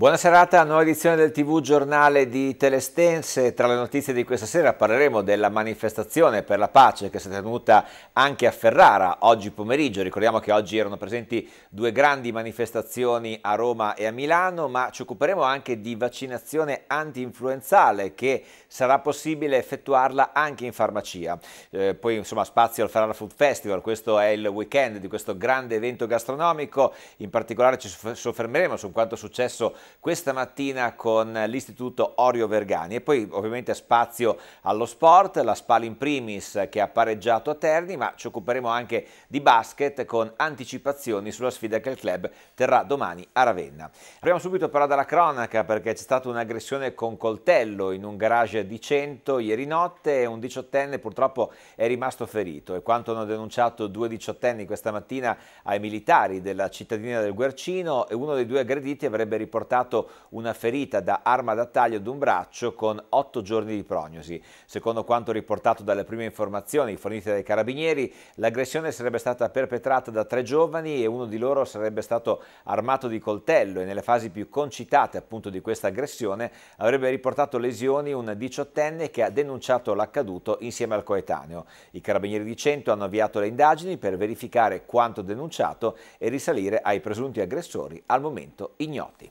Buona serata, nuova edizione del TV Giornale di Telestense. Tra le notizie di questa sera parleremo della manifestazione per la pace che si è tenuta anche a Ferrara oggi pomeriggio. Ricordiamo che oggi erano presenti due grandi manifestazioni a Roma e a Milano, ma ci occuperemo anche di vaccinazione anti-influenzale che sarà possibile effettuarla anche in farmacia. Eh, poi insomma spazio al Ferrara Food Festival, questo è il weekend di questo grande evento gastronomico. In particolare ci soffermeremo su quanto è successo questa mattina con l'Istituto Orio Vergani e poi ovviamente spazio allo sport, la Spal in primis che ha pareggiato a Terni, ma ci occuperemo anche di basket con anticipazioni sulla sfida che il club terrà domani a Ravenna. Apriamo subito però dalla cronaca perché c'è stata un'aggressione con coltello in un garage di Cento ieri notte e un diciottenne purtroppo è rimasto ferito e quanto hanno denunciato due diciottenni questa mattina ai militari della cittadina del Guercino e uno dei due aggrediti avrebbe riportato registrato una ferita da arma da taglio ad un braccio con otto giorni di prognosi. Secondo quanto riportato dalle prime informazioni fornite dai carabinieri, l'aggressione sarebbe stata perpetrata da tre giovani e uno di loro sarebbe stato armato di coltello e nelle fasi più concitate appunto di questa aggressione avrebbe riportato lesioni un diciottenne che ha denunciato l'accaduto insieme al coetaneo. I carabinieri di Cento hanno avviato le indagini per verificare quanto denunciato e risalire ai presunti aggressori al momento ignoti.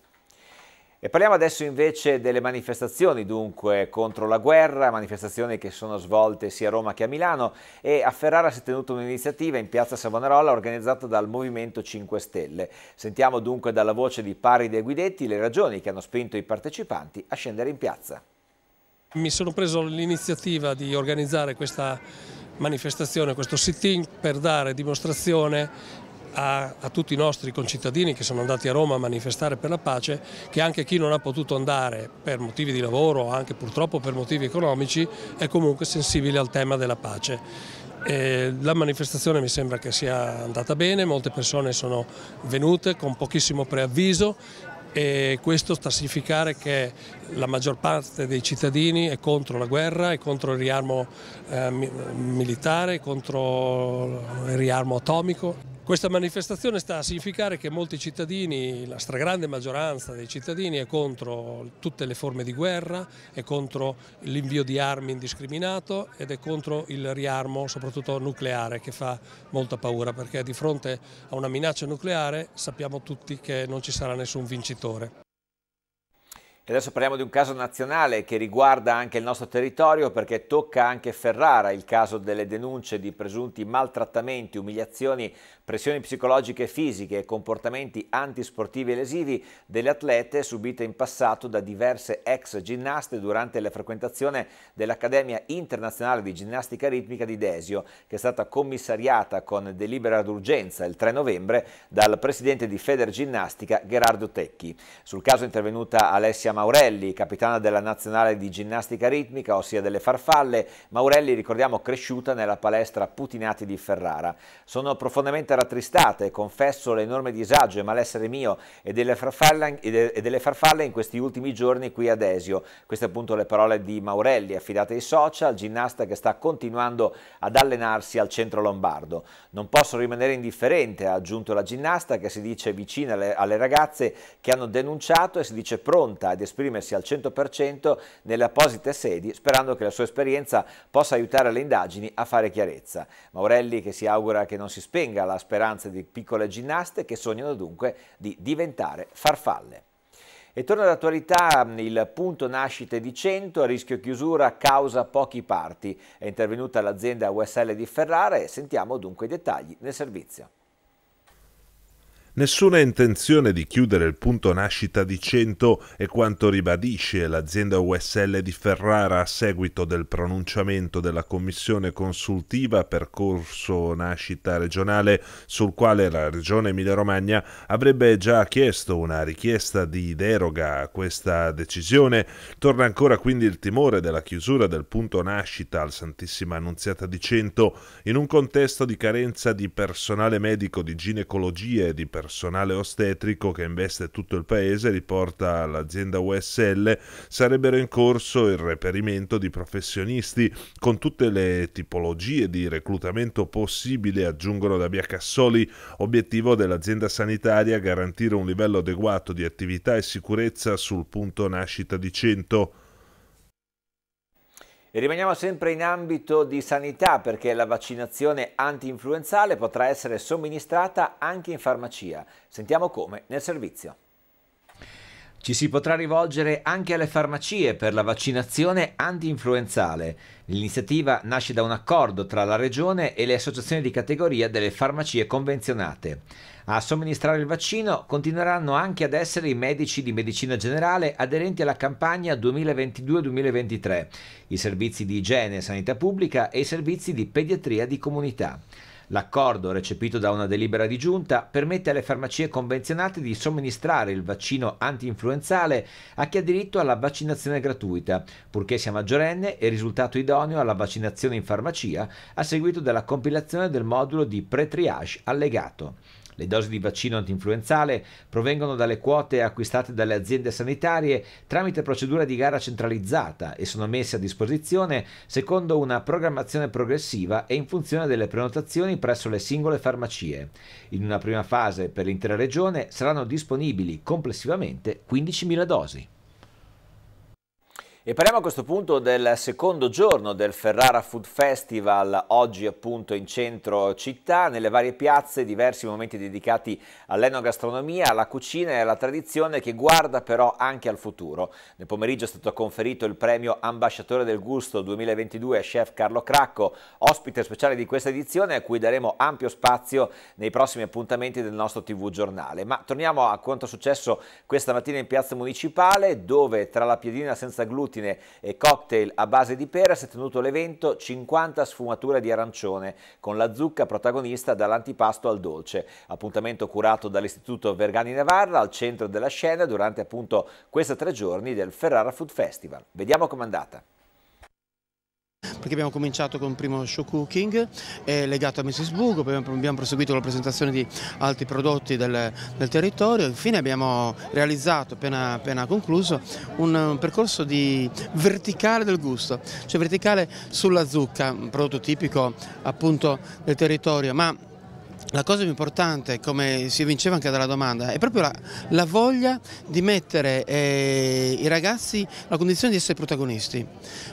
E parliamo adesso invece delle manifestazioni, dunque, contro la guerra, manifestazioni che sono svolte sia a Roma che a Milano e a Ferrara si è tenuta un'iniziativa in piazza Savonarola organizzata dal Movimento 5 Stelle. Sentiamo dunque dalla voce di Paride Guidetti le ragioni che hanno spinto i partecipanti a scendere in piazza. Mi sono preso l'iniziativa di organizzare questa manifestazione, questo sit-in per dare dimostrazione a, a, tutti i nostri concittadini che sono andati a Roma a manifestare per la pace che anche chi non ha potuto andare per motivi di lavoro, o anche purtroppo per motivi economici, è comunque sensibile al tema della pace. E eh, la manifestazione mi sembra che sia andata bene, molte persone sono venute con pochissimo preavviso e questo sta a significare che la maggior parte dei cittadini è contro la guerra, è contro il riarmo eh, militare, è contro il riarmo atomico. Questa manifestazione sta a significare che molti cittadini, la stragrande maggioranza dei cittadini è contro tutte le forme di guerra, è contro l'invio di armi indiscriminato ed è contro il riarmo soprattutto nucleare che fa molta paura perché di fronte a una minaccia nucleare sappiamo tutti che non ci sarà nessun vincitore. E adesso parliamo di un caso nazionale che riguarda anche il nostro territorio perché tocca anche Ferrara, il caso delle denunce di presunti maltrattamenti, umiliazioni Pressioni psicologiche e fisiche e comportamenti antisportivi e lesivi delle atlete subite in passato da diverse ex ginnaste durante la frequentazione dell'Accademia Internazionale di Ginnastica Ritmica di Desio, che è stata commissariata con delibera d'urgenza il 3 novembre dal presidente di Feder Ginnastica Gerardo Tecchi. Sul caso è intervenuta Alessia Maurelli, capitana della nazionale di ginnastica ritmica, ossia delle farfalle. Maurelli, ricordiamo, cresciuta nella palestra Putinati di Ferrara. Sono profondamente rattristate, confesso l'enorme disagio e malessere mio e delle, e delle, farfalle, in questi ultimi giorni qui ad Esio. Queste appunto le parole di Maurelli affidate ai social, ginnasta che sta continuando ad allenarsi al centro lombardo. Non posso rimanere indifferente, ha aggiunto la ginnasta che si dice vicina alle, alle ragazze che hanno denunciato e si dice pronta ad esprimersi al 100% nelle apposite sedi sperando che la sua esperienza possa aiutare le indagini a fare chiarezza. Maurelli che si augura che non si spenga la speranza speranza di piccole ginnaste che sognano dunque di diventare farfalle. E torna all'attualità il punto nascite di 100 a rischio chiusura causa pochi parti. È intervenuta l'azienda USL di Ferrara e sentiamo dunque i dettagli nel servizio. Nessuna intenzione di chiudere il punto nascita di 100 è quanto ribadisce l'azienda USL di Ferrara a seguito del pronunciamento della commissione consultiva percorso nascita regionale sul quale la regione Emilia-Romagna avrebbe già chiesto una richiesta di deroga a questa decisione. Torna ancora quindi il timore della chiusura del punto nascita al Santissima Annunziata di 100 in un contesto di carenza di personale medico di ginecologia e di personale personale ostetrico che investe tutto il paese, riporta l'azienda USL, sarebbero in corso il reperimento di professionisti con tutte le tipologie di reclutamento possibile, aggiungono da Via Cassoli, obiettivo dell'azienda sanitaria garantire un livello adeguato di attività e sicurezza sul punto nascita di 100 rimaniamo sempre in ambito di sanità perché la vaccinazione anti-influenzale potrà essere somministrata anche in farmacia. Sentiamo come nel servizio. Ci si potrà rivolgere anche alle farmacie per la vaccinazione anti-influenzale. L'iniziativa nasce da un accordo tra la Regione e le associazioni di categoria delle farmacie convenzionate. A somministrare il vaccino continueranno anche ad essere i medici di medicina generale aderenti alla campagna 2022-2023, i servizi di igiene e sanità pubblica e i servizi di pediatria di comunità. L'accordo, recepito da una delibera di giunta, permette alle farmacie convenzionate di somministrare il vaccino anti-influenzale a chi ha diritto alla vaccinazione gratuita, purché sia maggiorenne e risultato idoneo alla vaccinazione in farmacia a seguito della compilazione del modulo di pre-triage allegato. Le dosi di vaccino antinfluenzale provengono dalle quote acquistate dalle aziende sanitarie tramite procedura di gara centralizzata e sono messe a disposizione secondo una programmazione progressiva e in funzione delle prenotazioni presso le singole farmacie. In una prima fase per l'intera regione saranno disponibili complessivamente 15.000 dosi. E parliamo a questo punto del secondo giorno del Ferrara Food Festival, oggi appunto in centro città, nelle varie piazze, diversi momenti dedicati all'enogastronomia, alla cucina e alla tradizione che guarda però anche al futuro. Nel pomeriggio è stato conferito il premio Ambasciatore del Gusto 2022 a chef Carlo Cracco, ospite speciale di questa edizione a cui daremo ampio spazio nei prossimi appuntamenti del nostro TV giornale. Ma torniamo a quanto è successo questa mattina in piazza municipale dove tra la piedina senza glutine glutine e cocktail a base di pera si è tenuto l'evento 50 sfumature di arancione con la zucca protagonista dall'antipasto al dolce. Appuntamento curato dall'Istituto Vergani Navarra al centro della scena durante appunto questi tre giorni del Ferrara Food Festival. Vediamo com'è andata perché abbiamo cominciato con un primo show cooking eh, legato a Messisburgo, poi abbiamo proseguito la presentazione di altri prodotti del, del territorio, infine abbiamo realizzato, appena, appena concluso, un, un, percorso di verticale del gusto, cioè verticale sulla zucca, un prodotto tipico appunto del territorio, ma la cosa più importante, come si vinceva anche dalla domanda, è proprio la, la voglia di mettere eh, i ragazzi alla condizione di essere protagonisti.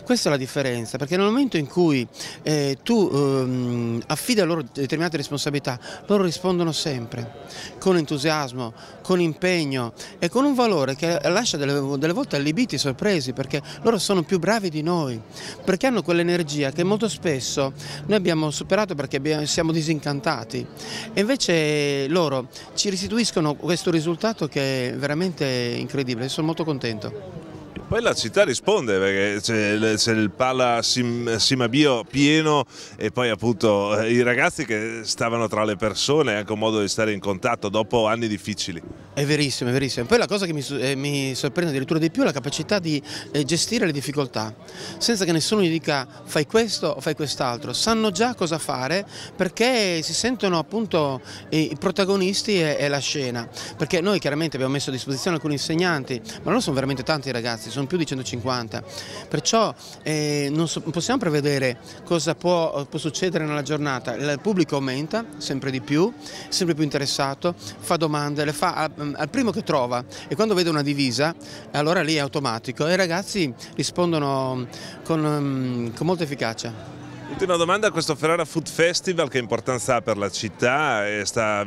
Questa è la differenza, perché nel momento in cui eh, tu ehm, affidi a loro determinate responsabilità, loro rispondono sempre, con entusiasmo, con impegno e con un valore che lascia delle, delle volte allibiti, sorpresi, perché loro sono più bravi di noi, perché hanno quell'energia che molto spesso noi abbiamo superato perché abbiamo, siamo disincantati. E invece loro ci restituiscono questo risultato che è veramente incredibile, sono molto contento. Poi la città risponde perché c'è, c'è il pala sim, Simabio pieno e poi appunto eh, i ragazzi che stavano tra le persone, è anche un modo di stare in contatto dopo anni difficili. È verissimo, è verissimo. Poi la cosa che mi, eh, mi sorprende addirittura di più è la capacità di eh, gestire le difficoltà, senza che nessuno gli dica fai questo o fai quest'altro, sanno già cosa fare perché si sentono appunto i, protagonisti e, e la scena, perché noi chiaramente abbiamo messo a disposizione alcuni insegnanti, ma non sono veramente tanti i ragazzi, sono più di 150, perciò eh, non so, possiamo prevedere cosa può, eh, può, succedere nella giornata, il pubblico aumenta sempre di più, sempre più interessato, fa domande, le fa al, mm, al primo che trova e quando vede una divisa allora lì è automatico e i ragazzi rispondono mm, con, mm, con molta efficacia. Ultima domanda questo Ferrara Food Festival, che importanza ha per la città e sta,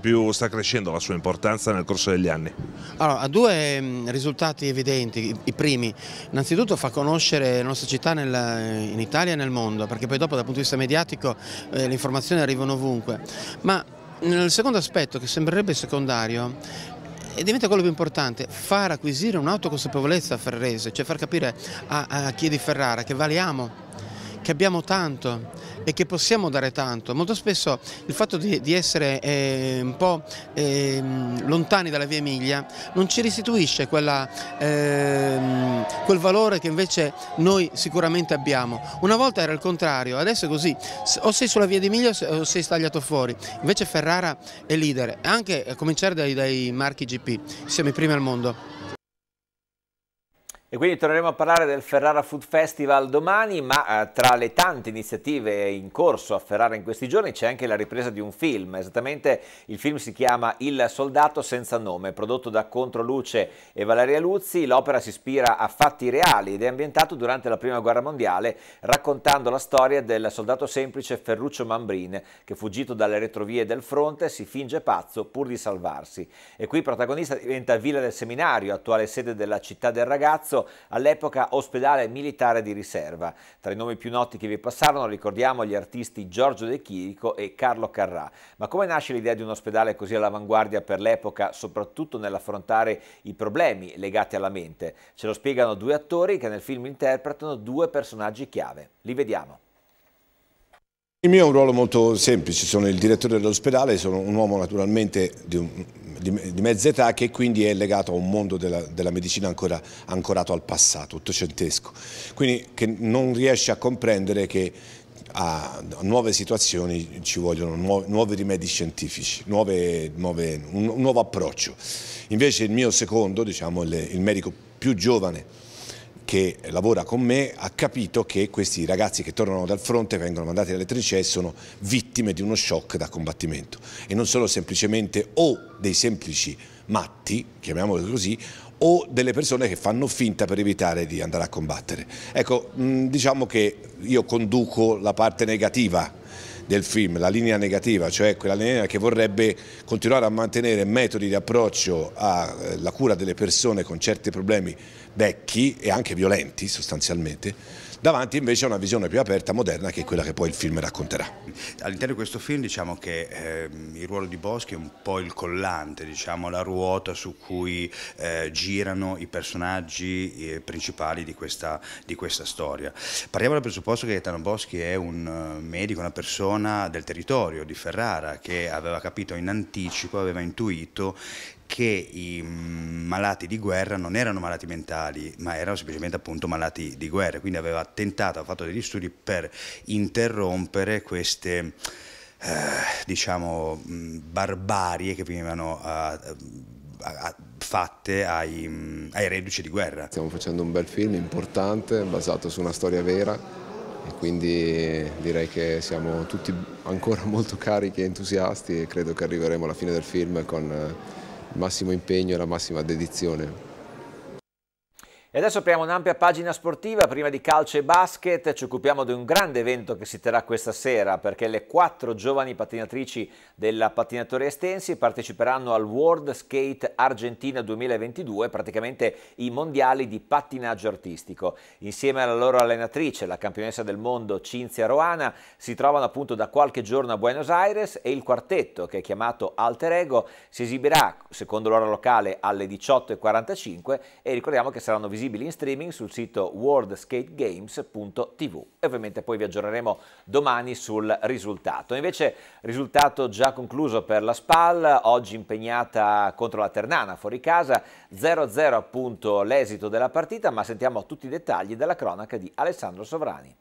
più, sta crescendo la sua importanza nel corso degli anni? Allora, ha due mm, risultati evidenti, i primi, innanzitutto fa conoscere la nostra città nel, eh, in Italia e nel mondo, perché poi dopo dal punto di vista mediatico eh, le informazioni arrivano ovunque, ma il secondo aspetto che sembrerebbe secondario e eh, diventa quello più importante, far acquisire un'autoconsapevolezza a Ferrese, cioè far capire a, a chi è di Ferrara che valiamo che abbiamo tanto e che possiamo dare tanto. Molto spesso il fatto di, di essere eh, un po' eh, lontani dalla via Emilia non ci restituisce quella, ehm, quel valore che invece noi sicuramente abbiamo. Una volta era il contrario, adesso è così, o sei sulla via di Emilia o sei stagliato fuori. Invece Ferrara è leader, anche a cominciare dai, dai marchi GP, siamo i primi al mondo. E quindi torneremo a parlare del Ferrara Food Festival domani, ma eh, tra le tante iniziative in corso a Ferrara in questi giorni c'è anche la ripresa di un film, esattamente il film si chiama Il soldato senza nome, prodotto da Controluce e Valeria Luzzi, l'opera si ispira a fatti reali ed è ambientato durante la Prima Guerra Mondiale, raccontando la storia del soldato semplice Ferruccio Mambrin, che fuggito dalle retrovie del fronte si finge pazzo pur di salvarsi. E qui il protagonista diventa Villa del Seminario, attuale sede della città del ragazzo, all'epoca ospedale militare di riserva. Tra i nomi più noti che vi passarono ricordiamo gli artisti Giorgio De Chirico e Carlo Carrà. Ma come nasce l'idea di un ospedale così all'avanguardia per l'epoca, soprattutto nell'affrontare i problemi legati alla mente? Ce lo spiegano due attori che nel film interpretano due personaggi chiave. Li vediamo. Il mio è un ruolo molto semplice, sono il direttore dell'ospedale, sono un uomo naturalmente di, un, di, di, mezza età che quindi è legato a un mondo della, della medicina ancora ancorato al passato, ottocentesco, quindi che non riesce a comprendere che a nuove situazioni ci vogliono nuovi, nuovi rimedi scientifici, nuove, nuove, un, un, nuovo approccio. Invece il mio secondo, diciamo, il, il medico più giovane, che lavora con me ha capito che questi ragazzi che tornano dal fronte, vengono mandati dalle trincee, sono vittime di uno shock da combattimento e non sono semplicemente o dei semplici matti, chiamiamoli così, o delle persone che fanno finta per evitare di andare a combattere. Ecco, mm, diciamo che io conduco la parte negativa del film, la linea negativa, cioè quella linea che vorrebbe continuare a mantenere metodi di approccio alla eh, cura delle persone con certi problemi vecchi e anche violenti sostanzialmente, davanti invece a una visione più aperta, moderna, che è quella che poi il film racconterà. All'interno di questo film diciamo che eh, il ruolo di Boschi è un po' il collante, diciamo, la ruota su cui eh, girano i personaggi eh, principali di questa, di questa, storia. Parliamo dal presupposto che Gaetano Boschi è un eh, medico, una persona del territorio di Ferrara che aveva capito in anticipo, aveva intuito che i mm, malati di guerra non erano malati mentali, ma erano semplicemente appunto malati di guerra, quindi aveva tentato, ha fatto degli studi per interrompere queste eh, diciamo mm, barbarie che venivano a, eh, a, a, fatte ai, mm, ai reduci di guerra. Stiamo facendo un bel film importante basato su una storia vera e quindi direi che siamo tutti ancora molto carichi e entusiasti e credo che arriveremo alla fine del film con eh, massimo impegno e la massima dedizione. E adesso apriamo un'ampia pagina sportiva, prima di calcio e basket ci occupiamo di un grande evento che si terrà questa sera perché le quattro giovani pattinatrici della pattinatoria Estensi parteciperanno al World Skate Argentina 2022, praticamente i mondiali di pattinaggio artistico. Insieme alla loro allenatrice, la campionessa del mondo Cinzia Roana, si trovano appunto da qualche giorno a Buenos Aires e il quartetto, che è chiamato Alter Ego, si esibirà secondo l'ora locale alle 18.45 e ricordiamo che saranno visibili esigibili in streaming sul sito worldskategames.tv e ovviamente poi vi aggiorneremo domani sul risultato. Invece risultato già concluso per la SPAL, oggi impegnata contro la Ternana fuori casa, 0-0 appunto l'esito della partita, ma sentiamo tutti i dettagli dalla cronaca di Alessandro Sovrani.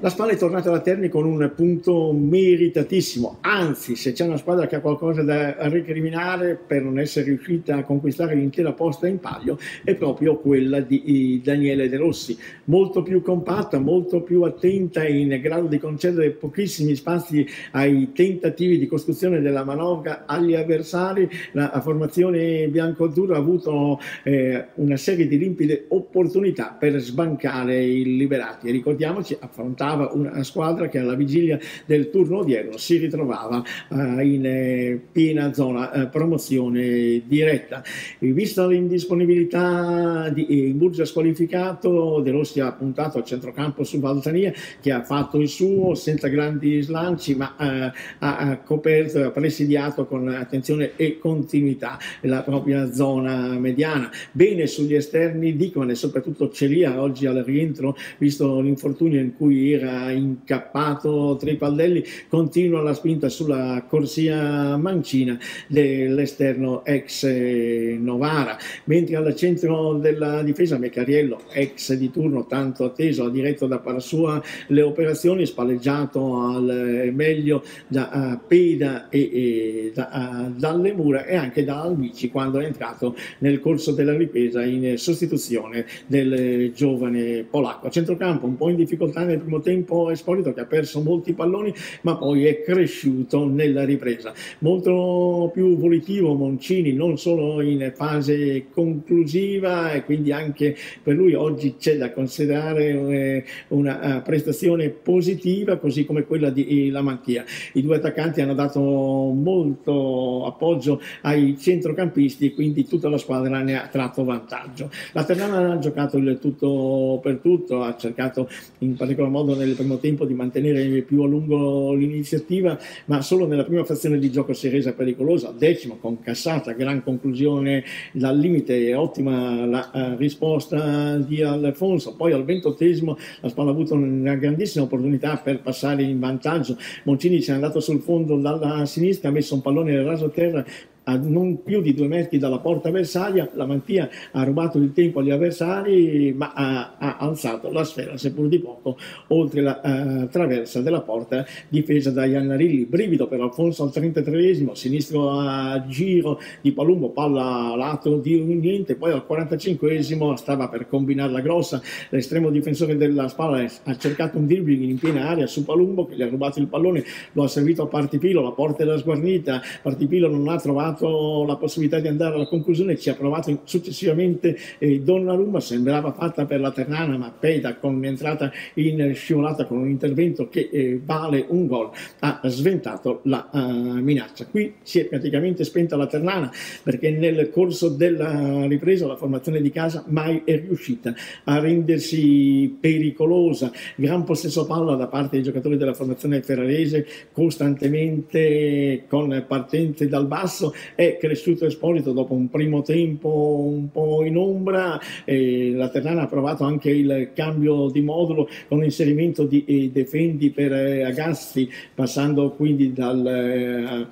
La Spalla è tornata alla Terni con un punto meritatissimo, anzi se c'è una squadra che ha qualcosa da recriminare per non essere riuscita a conquistare l'intera posta in palio è proprio quella di eh, Daniele De Rossi, molto più compatta, molto più attenta e in grado di concedere pochissimi spazi ai tentativi di costruzione della manovra agli avversari. La formazione bianco-azzurra ha avuto eh, una serie di limpide opportunità per sbancare i liberati e ricordiamoci affrontava una squadra che alla vigilia del turno odierno si ritrovava eh, in eh, piena zona eh, promozione diretta. E vista l'indisponibilità di eh, Burgia squalificato, De Rossi ha puntato al centrocampo su Valtania che ha fatto il suo senza grandi slanci ma ha coperto e ha presidiato con attenzione e continuità la propria zona mediana. Bene sugli esterni dicono e soprattutto Celia oggi al rientro, visto l'infortunio in cui cui era incappato Tripaldelli, continua la spinta sulla corsia mancina dell'esterno ex Novara, mentre al centro della difesa Meccariello, ex di turno tanto atteso, ha diretto da par sua le operazioni, spalleggiato al meglio da eh, Peda e, e da, eh, dalle mura e anche da Albici quando è entrato nel corso della ripresa in sostituzione del giovane polacco. A centrocampo un po' in difficoltà nel nel primo tempo Esposito che ha perso molti palloni ma poi è cresciuto nella ripresa. Molto più volitivo Moncini non solo in fase conclusiva e quindi anche per lui oggi c'è da considerare eh, una eh, prestazione positiva così come quella di eh, Lamantia. I due attaccanti hanno dato molto appoggio ai centrocampisti e quindi tutta la squadra ne ha tratto vantaggio. La Ternana ha giocato il tutto per tutto, ha cercato in particolare avrebbero modo nel primo tempo di mantenere più a lungo l'iniziativa, ma solo nella prima frazione di gioco si è resa pericolosa, decimo con Cassata, gran conclusione dal limite, ottima la eh, risposta di Alfonso, poi al ventottesimo la Spalla ha avuto una grandissima opportunità per passare in vantaggio, Moncini ci è andato sul fondo dalla sinistra, ha messo un pallone raso a terra a non più di due metri dalla porta avversaria, la mantia ha rubato il tempo agli avversari ma ha, ha alzato la sfera, seppur di poco, oltre la uh, traversa della porta difesa da Iannarilli. Brivido per Alfonso al 33esimo, sinistro a giro di Palumbo, palla a lato di niente, poi al 45esimo stava per combinare la grossa, l'estremo difensore della spalla ha cercato un dribbling in piena area su Palumbo che gli ha rubato il pallone, lo ha servito a Partipilo, la porta era sguarnita, Partipilo non ha trovato dato la possibilità di andare alla conclusione, ci ha provato successivamente eh, Donnarumma, sembrava fatta per la Ternana, ma Peda con l'entrata in scivolata con un intervento che eh, vale un gol ha sventato la uh, minaccia. Qui si è praticamente spenta la Ternana perché nel corso della ripresa la formazione di casa mai è riuscita a rendersi pericolosa. Gran possesso palla da parte dei giocatori della formazione ferrarese costantemente con partenze dal basso è cresciuto Espolito dopo un primo tempo un po' in ombra, la Ternana ha provato anche il cambio di modulo con l'inserimento di eh, Defendi per eh, Agassi, passando quindi dal eh,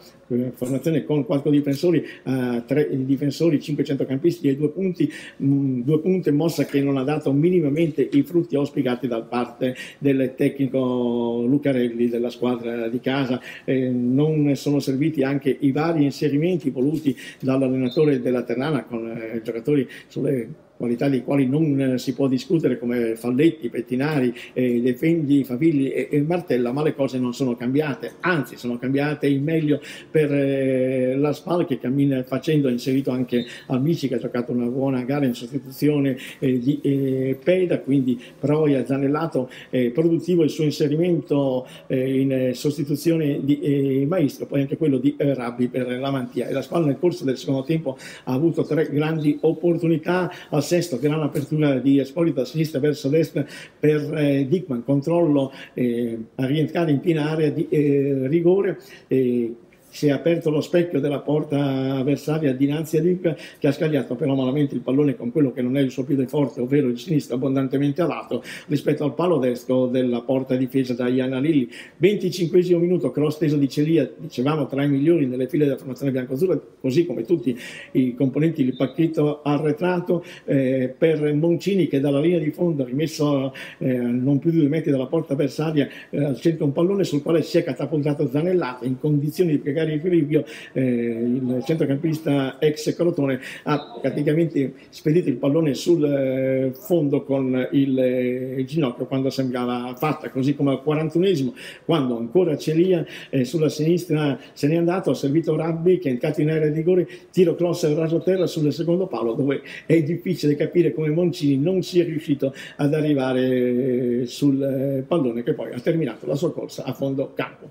formazione con quattro difensori, eh, tre difensori, 5 centrocampisti e due punti, mh, mm, due punte mossa che non ha dato minimamente i frutti auspicati da parte del tecnico Lucarelli della squadra di casa. Eh, non sono serviti anche i vari inserimenti voluti dall'allenatore della Ternana con eh, giocatori sulle qualità dei quali non eh, si può discutere come Falletti, Pettinari, eh, De Favilli e, e, Martella, ma le cose non sono cambiate, anzi sono cambiate in meglio per eh, la SPAL che cammina facendo, ha inserito anche Amici che ha giocato una buona gara in sostituzione eh, di eh, Peda, quindi Proia, Zanellato, eh, produttivo il suo inserimento eh, in sostituzione di Maestro, poi anche quello di Rabbi per la Mantia e la SPAL nel corso del secondo tempo ha avuto tre grandi opportunità a sesto, gran apertura di Espoli da sinistra verso destra per eh, Dickman, controllo eh, a rientrare in piena area di eh, rigore eh, si è aperto lo specchio della porta avversaria dinanzi a Dink che ha scagliato però malamente il pallone con quello che non è il suo piede forte, ovvero il sinistro abbondantemente alato rispetto al palo destro della porta difesa da Iana Lilli. 25 minuto, cross teso di Celia, dicevamo tra i migliori nelle file della formazione biancozzurra, così come tutti i componenti del pacchetto arretrato eh, per Moncini che dalla linea di fondo ha rimesso eh, non più di due metri dalla porta avversaria eh, centra un pallone sul quale si è catapultato Zanellato in condizioni di piegare magari equilibrio, eh, il centrocampista ex Crotone ha praticamente spedito il pallone sul eh, fondo con il, eh, ginocchio quando sembrava fatta, così come al 41esimo, quando ancora Celia eh, sulla sinistra se n'è andato, ha servito Rabbi che è entrato in area di rigore, tiro cross al raso terra sul secondo palo dove è difficile capire come Moncini non sia riuscito ad arrivare eh, sul eh, pallone che poi ha terminato la sua corsa a fondo campo.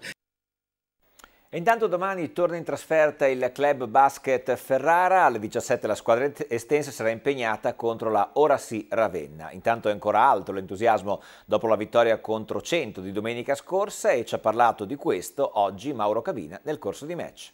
E intanto domani torna in trasferta il club basket Ferrara, alle 17 la squadra estense sarà impegnata contro la Orasi Ravenna. Intanto è ancora alto l'entusiasmo dopo la vittoria contro 100 di domenica scorsa e ci ha parlato di questo oggi Mauro Cabina nel corso di match.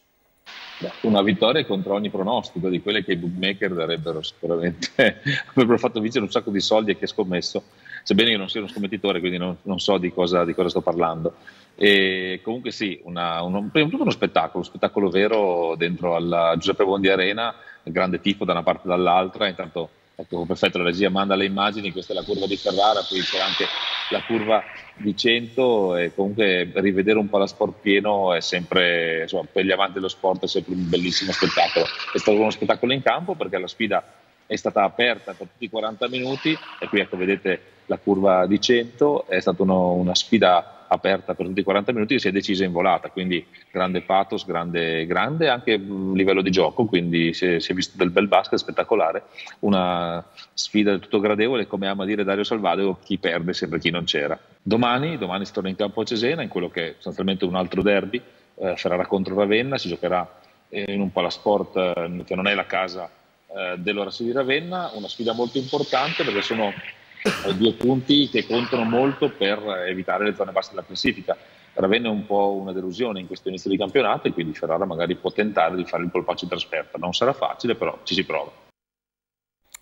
Una vittoria contro ogni pronostico, di quelle che i bookmaker darebbero sicuramente, avrebbero fatto vincere un sacco di soldi e che scommesso sebbene io non sia uno scommettitore, quindi non, non so di cosa, di cosa, sto parlando. E comunque sì, una, uno, prima di tutto uno spettacolo, uno spettacolo vero dentro alla Giuseppe Bondi Arena, grande tifo da una parte e dall'altra, intanto Ecco, perfetto, la regia manda le immagini, questa è la curva di Ferrara, qui c'è anche la curva di 100 e comunque rivedere un palasport pieno è sempre, insomma, per gli amanti dello sport è sempre un bellissimo spettacolo. È stato uno spettacolo in campo perché la sfida è stata aperta per tutti i 40 minuti e qui ecco vedete la curva di 100, è stata una, una sfida aperta per tutti i 40 minuti e si è decisa in volata, quindi grande pathos, grande, grande anche mm, livello di gioco, quindi si è, si è visto del bel basket spettacolare, una sfida del tutto gradevole, come ama dire Dario Salvadio, chi perde sempre chi non c'era. Domani, domani si torna in campo a Cesena, in quello che è sostanzialmente un altro derby, eh, Ferrara contro Ravenna, si giocherà eh, in un palasport eh, che non è la casa eh, dell'Orasi di Ravenna, una sfida molto importante perché sono due punti che contano molto per evitare le zone basse della classifica. Ravenna è un po' una delusione in questo inizio di campionato e quindi Ferrara magari può tentare di fare il polpaccio in trasferta. Non sarà facile, però ci si prova.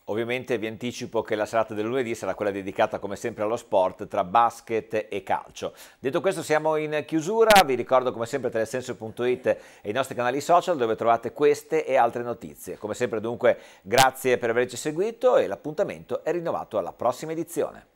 Ovviamente vi anticipo che la serata del lunedì sarà quella dedicata come sempre allo sport tra basket e calcio. Detto questo siamo in chiusura, vi ricordo come sempre telesenso.it e i nostri canali social dove trovate queste e altre notizie. Come sempre dunque grazie per averci seguito e l'appuntamento è rinnovato alla prossima edizione.